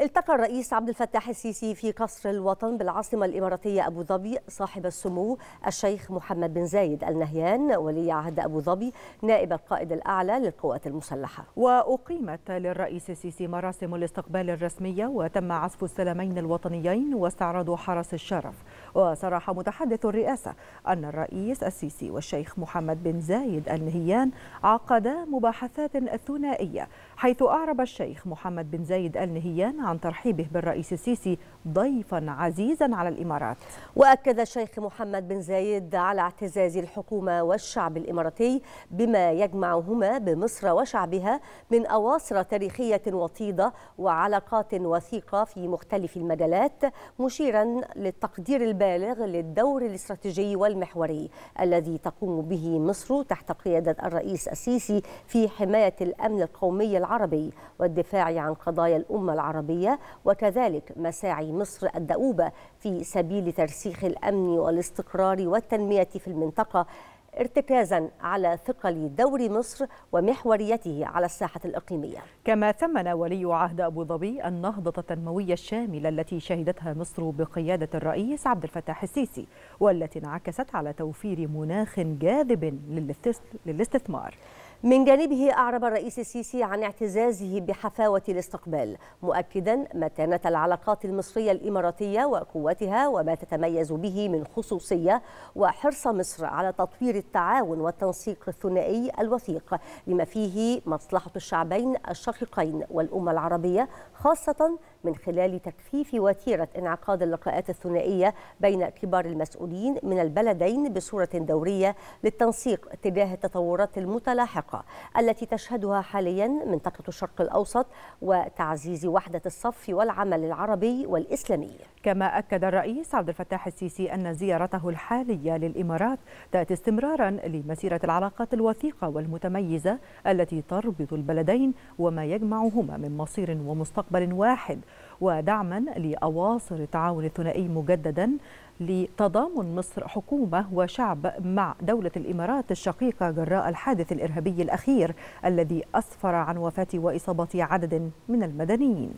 التقى الرئيس عبد الفتاح السيسي في قصر الوطن بالعاصمة الإماراتية أبو ظبي صاحب السمو الشيخ محمد بن زايد النهيان ولي عهد أبو ظبي نائب القائد الأعلى للقوات المسلحة وأقيمت للرئيس السيسي مراسم الاستقبال الرسمية وتم عزف السلمين الوطنيين واستعراض حرس الشرف وصرح متحدث الرئاسة أن الرئيس السيسي والشيخ محمد بن زايد النهيان عقدا مباحثات ثنائية حيث أعرب الشيخ محمد بن زايد آل نهيان عن ترحيبه بالرئيس السيسي ضيفا عزيزا على الإمارات وأكد الشيخ محمد بن زايد على اعتزاز الحكومة والشعب الإماراتي بما يجمعهما بمصر وشعبها من أواصر تاريخية وطيدة وعلاقات وثيقة في مختلف المجالات مشيرا للتقدير البالغ للدور الاستراتيجي والمحوري الذي تقوم به مصر تحت قيادة الرئيس السيسي في حماية الأمن القومي العالمي العربي والدفاع عن قضايا الأمة العربية وكذلك مساعي مصر الدؤوبة في سبيل ترسيخ الأمن والاستقرار والتنمية في المنطقة ارتكازا على ثقل دور مصر ومحوريته على الساحة الإقليمية كما ثمن ولي عهد أبو ظبي النهضة التنموية الشاملة التي شهدتها مصر بقيادة الرئيس عبد الفتاح السيسي والتي انعكست على توفير مناخ جاذب للاستثمار من جانبه أعرب الرئيس السيسي عن اعتزازه بحفاوة الاستقبال مؤكدا متانة العلاقات المصرية الإماراتية وقوتها وما تتميز به من خصوصية وحرص مصر على تطوير التعاون والتنسيق الثنائي الوثيق لما فيه مصلحة الشعبين الشقيقين والأمة العربية خاصة من خلال تكثيف وتيرة انعقاد اللقاءات الثنائية بين كبار المسؤولين من البلدين بصورة دورية للتنسيق تجاه التطورات المتلاحقة التي تشهدها حاليا منطقة الشرق الأوسط وتعزيز وحدة الصف والعمل العربي والإسلامي كما أكد الرئيس عبد الفتاح السيسي أن زيارته الحالية للإمارات تأتي استمرارا لمسيرة العلاقات الوثيقة والمتميزة التي تربط البلدين وما يجمعهما من مصير ومستقبل واحد ودعما لأواصر التعاون الثنائي مجددا لتضامن مصر حكومة وشعب مع دولة الإمارات الشقيقة جراء الحادث الإرهابي الأخير الذي أسفر عن وفاة وإصابة عدد من المدنيين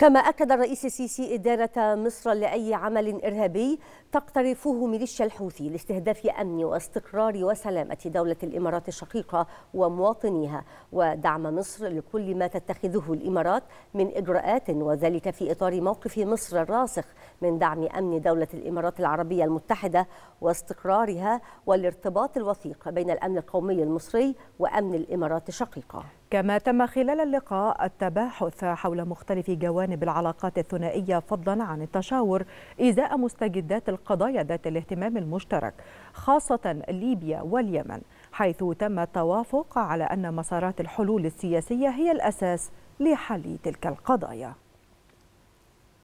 كما أكد الرئيس السيسي إدارة مصر لأي عمل إرهابي تقترفه ميليشيا الحوثي لاستهداف أمن واستقرار وسلامة دولة الإمارات الشقيقة ومواطنيها ودعم مصر لكل ما تتخذه الإمارات من إجراءات وذلك في إطار موقف مصر الراسخ من دعم أمن دولة الإمارات العربية المتحدة واستقرارها والارتباط الوثيق بين الأمن القومي المصري وأمن الإمارات الشقيقة كما تم خلال اللقاء التباحث حول مختلف جوانب العلاقات الثنائية فضلا عن التشاور إزاء مستجدات القضايا ذات الاهتمام المشترك خاصة ليبيا واليمن حيث تم التوافق على أن مسارات الحلول السياسية هي الأساس لحل تلك القضايا